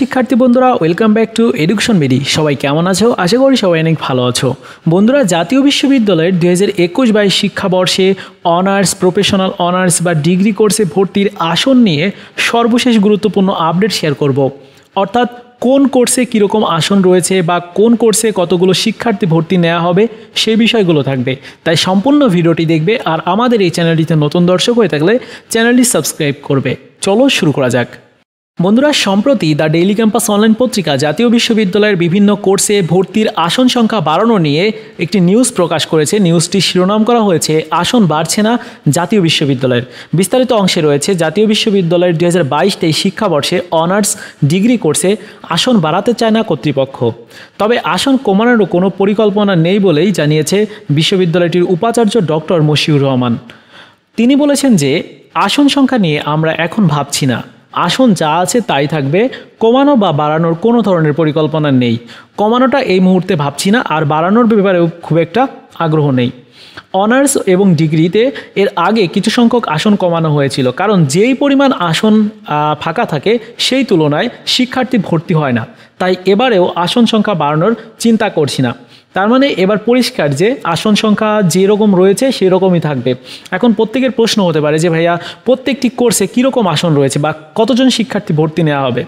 শিক্ষার্থী বন্ধুরা welcome back to education মেডি সবাই কেমন আছো আশা করি সবাই অনেক ভালো আছো বন্ধুরা জাতীয় বিশ্ববিদ্যালয়ের দু হাজার একুশ বাইশ শিক্ষাবর্ষে অনার্স প্রফেশনাল অনার্স বা ডিগ্রি কোর্সে ভর্তির আসন নিয়ে সর্বশেষ গুরুত্বপূর্ণ আপডেট শেয়ার করব অর্থাৎ কোন কোর্সে কীরকম আসন রয়েছে বা কোন কোর্সে কতগুলো শিক্ষার্থী ভর্তি নেওয়া হবে সেই বিষয়গুলো থাকবে তাই সম্পূর্ণ ভিডিওটি দেখবে আর আমাদের এই চ্যানেলটিতে নতুন দর্শক হয়ে থাকলে চ্যানেলটি সাবস্ক্রাইব করবে চলো শুরু করা যাক বন্ধুরা সম্প্রতি দ্য ডেইলি ক্যাম্পাস অনলাইন পত্রিকা জাতীয় বিশ্ববিদ্যালয়ের বিভিন্ন কোর্সে ভর্তির আসন সংখ্যা বাড়ানো নিয়ে একটি নিউজ প্রকাশ করেছে নিউজটি শিরোনাম করা হয়েছে আসন বাড়ছে না জাতীয় বিশ্ববিদ্যালয়ের বিস্তারিত অংশে রয়েছে জাতীয় বিশ্ববিদ্যালয়ের দু হাজার বাইশ তেইশ শিক্ষাবর্ষে অনার্স ডিগ্রি কোর্সে আসন বাড়াতে চায় না কর্তৃপক্ষ তবে আসন কমানোরও কোনো পরিকল্পনা নেই বলেই জানিয়েছে বিশ্ববিদ্যালয়টির উপাচার্য ডক্টর মশিউর রহমান তিনি বলেছেন যে আসন সংখ্যা নিয়ে আমরা এখন ভাবছি না আসন যা আছে তাই থাকবে কমানো বা বাড়ানোর কোনো ধরনের পরিকল্পনা নেই কমানোটা এই মুহূর্তে ভাবছি না আর বাড়ানোর ব্যাপারেও খুব একটা আগ্রহ নেই অনার্স এবং ডিগ্রিতে এর আগে কিছু সংখ্যক আসন কমানো হয়েছিল কারণ যেই পরিমাণ আসন ফাঁকা থাকে সেই তুলনায় শিক্ষার্থী ভর্তি হয় না তাই এবারেও আসন সংখ্যা বাড়ানোর চিন্তা করছি না তার মানে এবার পরিষ্কার যে আসন সংখ্যা যেরকম রয়েছে সেরকমই থাকবে এখন প্রত্যেকের প্রশ্ন হতে পারে যে ভাইয়া প্রত্যেকটি কোর্সে কীরকম আসন রয়েছে বা কতজন শিক্ষার্থী ভর্তি নেওয়া হবে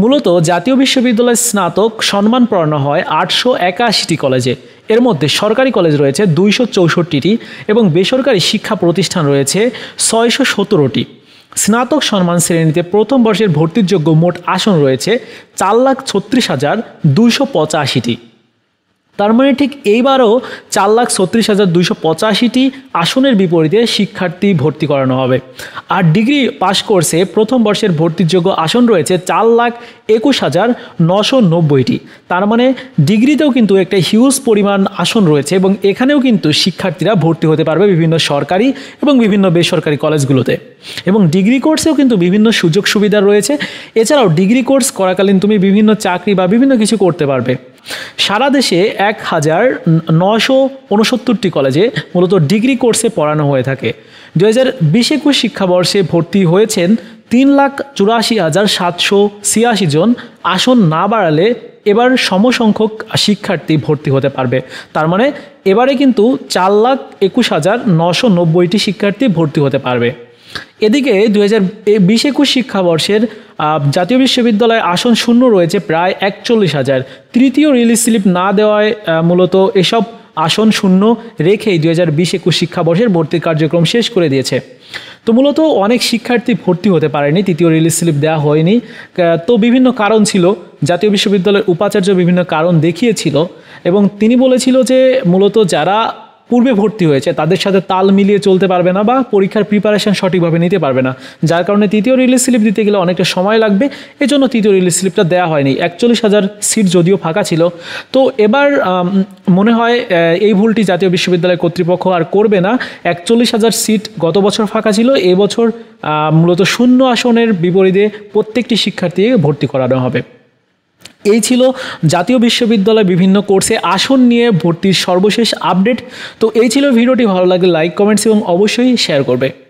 মূলত জাতীয় বিশ্ববিদ্যালয়ের স্নাতক সম্মান পড়ানো হয় আটশো একাশিটি কলেজে এর মধ্যে সরকারি কলেজ রয়েছে দুইশো চৌষট্টিটি এবং বেসরকারি শিক্ষা প্রতিষ্ঠান রয়েছে ছয়শো সতেরোটি স্নাতক সম্মান শ্রেণীতে প্রথম বর্ষের ভর্তির যোগ্য মোট আসন রয়েছে চার লাখ ছত্রিশ হাজার দুইশো পঁচাশিটি তার মানে ঠিক এইবারও চার লাখ ছত্রিশ হাজার দুইশো পঁচাশিটি আসনের বিপরীতে শিক্ষার্থী ভর্তি করানো হবে আর ডিগ্রি পাশ কোর্সে প্রথম বর্ষের ভর্তিযোগ্য আসন রয়েছে চার লাখ একুশ হাজার নশো নব্বইটি তার মানে ডিগ্রিতেও কিন্তু একটা হিউজ পরিমাণ আসন রয়েছে এবং এখানেও কিন্তু শিক্ষার্থীরা ভর্তি হতে পারবে বিভিন্ন সরকারি এবং বিভিন্ন বেসরকারি কলেজগুলোতে এবং ডিগ্রি কোর্সেও কিন্তু বিভিন্ন সুযোগ সুবিধা রয়েছে এছাড়াও ডিগ্রি কোর্স করাকালীন তুমি বিভিন্ন চাকরি বা বিভিন্ন কিছু করতে পারবে সারা দেশে এক হাজার নশো উনসত্তরটি কলেজে মূলত ডিগ্রি কোর্সে পড়ানো হয়ে থাকে দু হাজার বিশ একুশ শিক্ষাবর্ষে ভর্তি হয়েছেন তিন লাখ চুরাশি হাজার সাতশো ছিয়াশি জন আসন না বাড়ালে এবার সমসংখ্যক শিক্ষার্থী ভর্তি হতে পারবে তার মানে এবারে কিন্তু চার লাখ একুশ হাজার নশো নব্বইটি শিক্ষার্থী ভর্তি হতে পারবে এদিকে দু হাজার বিশ একুশ শিক্ষাবর্ষের জাতীয় বিশ্ববিদ্যালয়ে আসন শূন্য রয়েছে প্রায় একচল্লিশ হাজার তৃতীয় রিলিজ স্লিপ না দেওয়ায় মূলত এসব আসন শূন্য রেখেই দু হাজার বিশ একুশ শিক্ষাবর্ষের ভর্তির কার্যক্রম শেষ করে দিয়েছে তো মূলত অনেক শিক্ষার্থী ভর্তি হতে পারেনি তৃতীয় রিলিজ স্লিপ দেওয়া হয়নি তো বিভিন্ন কারণ ছিল জাতীয় বিশ্ববিদ্যালয়ের উপাচার্য বিভিন্ন কারণ দেখিয়েছিল এবং তিনি বলেছিল যে মূলত যারা পূর্বে ভর্তি হয়েছে তাদের সাথে তাল মিলিয়ে চলতে পারবে না বা পরীক্ষার প্রিপারেশন সঠিকভাবে নিতে পারবে না যার কারণে তৃতীয় রিলিজ স্লিপ দিতে গেলে অনেকটা সময় লাগবে এজন্য তৃতীয় রিলিজ স্লিপটা দেওয়া হয়নি একচল্লিশ হাজার সিট যদিও ফাঁকা ছিল তো এবার মনে হয় এই ভুলটি জাতীয় বিশ্ববিদ্যালয় কর্তৃপক্ষ আর করবে না একচল্লিশ হাজার সিট গত বছর ফাঁকা ছিল এবছর মূলত শূন্য আসনের বিপরীতে প্রত্যেকটি শিক্ষার্থীকে ভর্তি করানো হবে এই ছিল জাতীয় বিশ্ববিদ্যালয় বিভিন্ন কোর্সে আসন নিয়ে ভর্তির সর্বশেষ আপডেট তো এই ছিল ভিডিওটি ভালো লাগলে লাইক কমেন্টস এবং অবশ্যই শেয়ার করবে